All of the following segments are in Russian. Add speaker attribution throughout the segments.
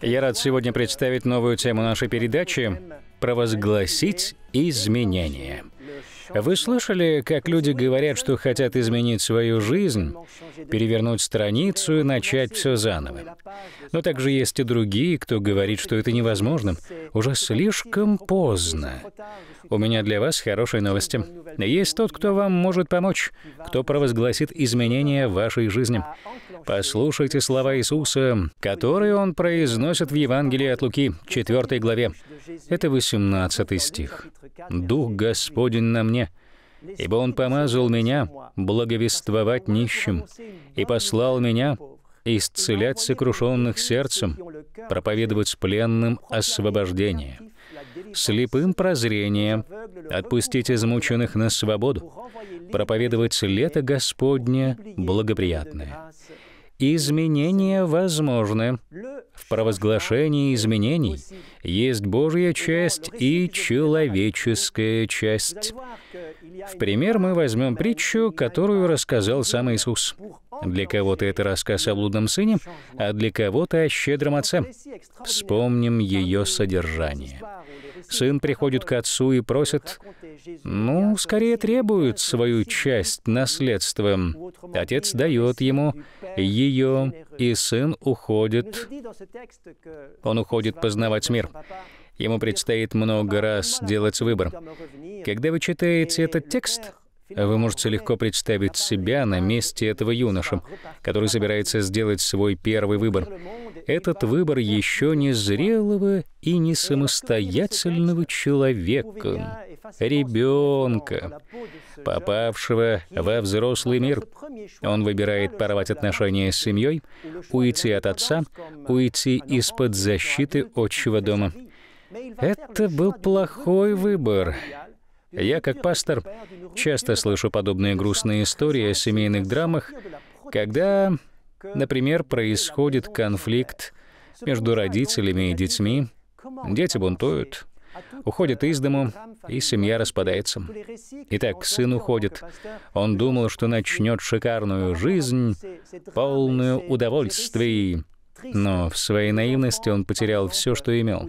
Speaker 1: Я рад сегодня представить новую тему нашей передачи «Провозгласить изменения». Вы слышали, как люди говорят, что хотят изменить свою жизнь, перевернуть страницу и начать все заново? Но также есть и другие, кто говорит, что это невозможно. Уже слишком поздно. У меня для вас хорошие новости. Есть тот, кто вам может помочь, кто провозгласит изменения в вашей жизни. Послушайте слова Иисуса, которые он произносит в Евангелии от Луки, 4 главе. Это 18 стих. «Дух Господень на мне, ибо Он помазал меня благовествовать нищим и послал меня исцелять сокрушенных сердцем, проповедовать пленным освобождение, слепым прозрение, отпустить измученных на свободу, проповедовать лето Господне благоприятное. Изменения возможны, в провозглашении изменений есть Божья часть и человеческая часть. В пример мы возьмем притчу, которую рассказал сам Иисус. Для кого-то это рассказ о блудном сыне, а для кого-то о щедром отце. Вспомним ее содержание. Сын приходит к отцу и просит, ну, скорее требует свою часть наследства. Отец дает ему ее и сын уходит, он уходит познавать мир. Ему предстоит много раз делать выбор. Когда вы читаете этот текст, вы можете легко представить себя на месте этого юноши, который собирается сделать свой первый выбор этот выбор еще не зрелого и не самостоятельного человека, ребенка, попавшего во взрослый мир. Он выбирает порвать отношения с семьей, уйти от отца, уйти из-под защиты отчего дома. Это был плохой выбор. Я, как пастор, часто слышу подобные грустные истории о семейных драмах, когда Например, происходит конфликт между родителями и детьми, дети бунтуют, уходят из дому, и семья распадается. Итак, сын уходит. Он думал, что начнет шикарную жизнь, полную удовольствий. Но в своей наивности он потерял все, что имел.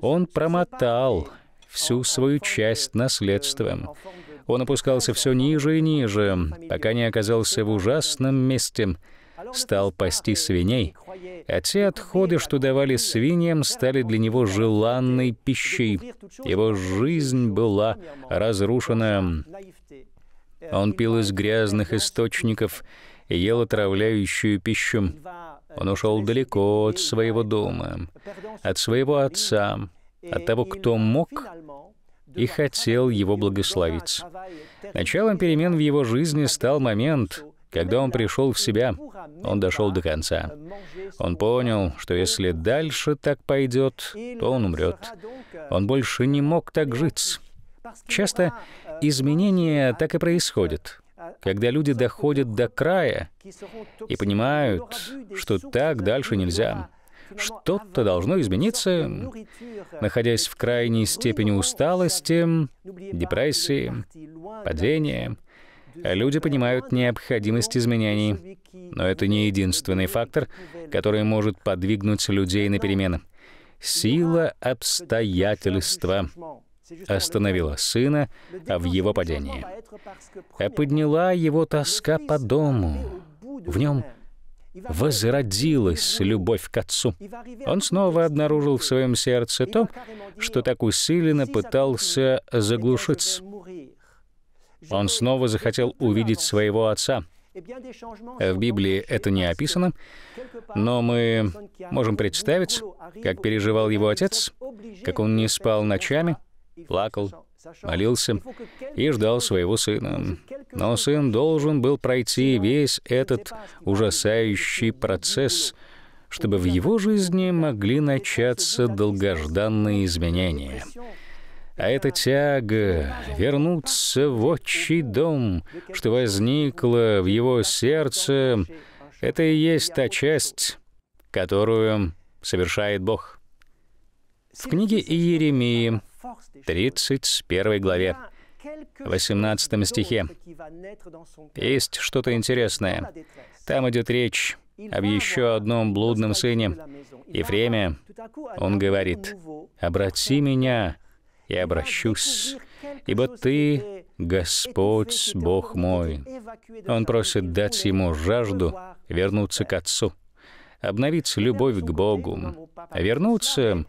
Speaker 1: Он промотал всю свою часть наследства. Он опускался все ниже и ниже, пока не оказался в ужасном месте — стал пасти свиней, а те отходы, что давали свиньям, стали для него желанной пищей. Его жизнь была разрушена. Он пил из грязных источников, ел отравляющую пищу. Он ушел далеко от своего дома, от своего отца, от того, кто мог и хотел его благословить. Началом перемен в его жизни стал момент, когда он пришел в себя, он дошел до конца. Он понял, что если дальше так пойдет, то он умрет. Он больше не мог так жить. Часто изменения так и происходят когда люди доходят до края и понимают, что так дальше нельзя. Что-то должно измениться, находясь в крайней степени усталости, депрессии, падения. Люди понимают необходимость изменений, но это не единственный фактор, который может подвигнуть людей на перемены. Сила обстоятельства остановила сына в его падении, а подняла его тоска по дому. В нем возродилась любовь к отцу. Он снова обнаружил в своем сердце то, что так усиленно пытался заглушить. Он снова захотел увидеть своего отца. Э, в Библии это не описано, но мы можем представить, как переживал его отец, как он не спал ночами, плакал, молился и ждал своего сына. Но сын должен был пройти весь этот ужасающий процесс, чтобы в его жизни могли начаться долгожданные изменения — а эта тяга вернуться в отчий дом, что возникла в его сердце, это и есть та часть, которую совершает Бог. В книге Иеремии, 31 главе, 18 стихе, есть что-то интересное. Там идет речь об еще одном блудном сыне, и время, Он говорит, «Обрати меня и обращусь, ибо Ты — Господь, Бог мой». Он просит дать ему жажду вернуться к Отцу, обновить любовь к Богу, а вернуться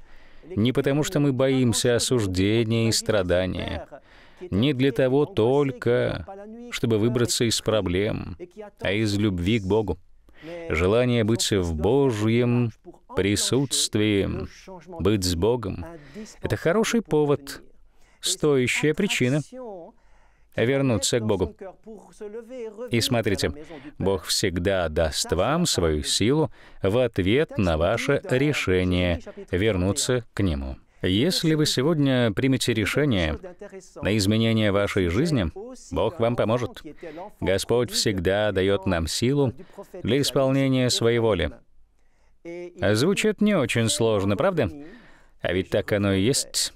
Speaker 1: не потому, что мы боимся осуждения и страдания, не для того только, чтобы выбраться из проблем, а из любви к Богу. Желание быть в Божьем присутствием, быть с Богом — это хороший повод, стоящая причина вернуться к Богу. И смотрите, Бог всегда даст вам свою силу в ответ на ваше решение вернуться к Нему. Если вы сегодня примете решение на изменение вашей жизни, Бог вам поможет. Господь всегда дает нам силу для исполнения своей воли. Звучит не очень сложно, правда? А ведь так оно и есть.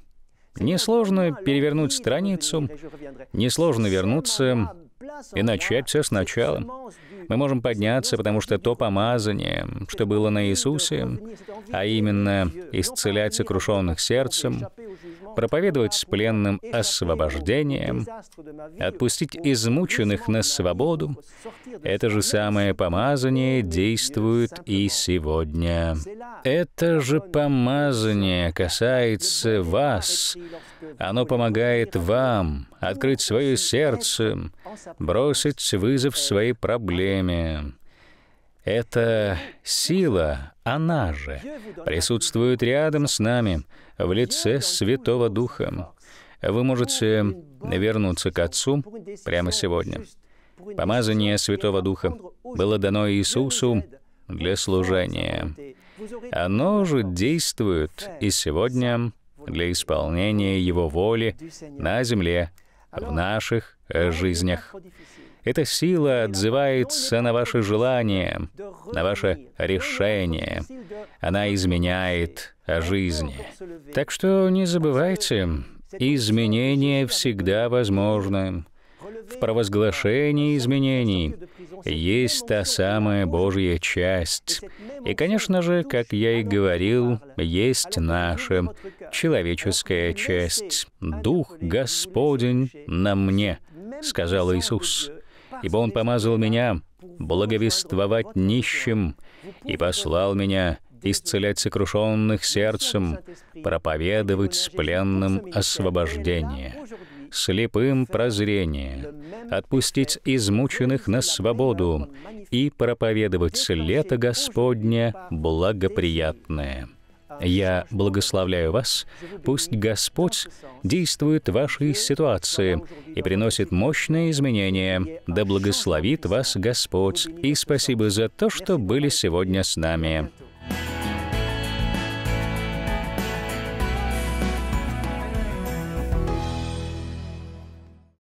Speaker 1: Несложно перевернуть страницу, несложно вернуться и начать все сначала. Мы можем подняться, потому что то помазание, что было на Иисусе, а именно исцелять сокрушенных сердцем, проповедовать с пленным освобождением, отпустить измученных на свободу. Это же самое помазание действует и сегодня. Это же помазание касается вас. Оно помогает вам открыть свое сердце, бросить вызов своей проблеме, эта сила, она же, присутствует рядом с нами в лице Святого Духа. Вы можете вернуться к Отцу прямо сегодня. Помазание Святого Духа было дано Иисусу для служения. Оно же действует и сегодня для исполнения Его воли на земле, в наших жизнях. Эта сила отзывается на ваши желания, на ваше решение. Она изменяет жизни. Так что не забывайте, изменения всегда возможны. В провозглашении изменений есть та самая Божья часть. И, конечно же, как я и говорил, есть наша человеческая часть. «Дух Господень на мне», — сказал Иисус ибо Он помазал меня благовествовать нищим и послал меня исцелять сокрушенных сердцем, проповедовать с пленным освобождение, слепым прозрение, отпустить измученных на свободу и проповедовать лето Господне благоприятное». Я благословляю вас. Пусть Господь действует в вашей ситуации и приносит мощные изменения. Да благословит вас Господь. И спасибо за то, что были сегодня с нами.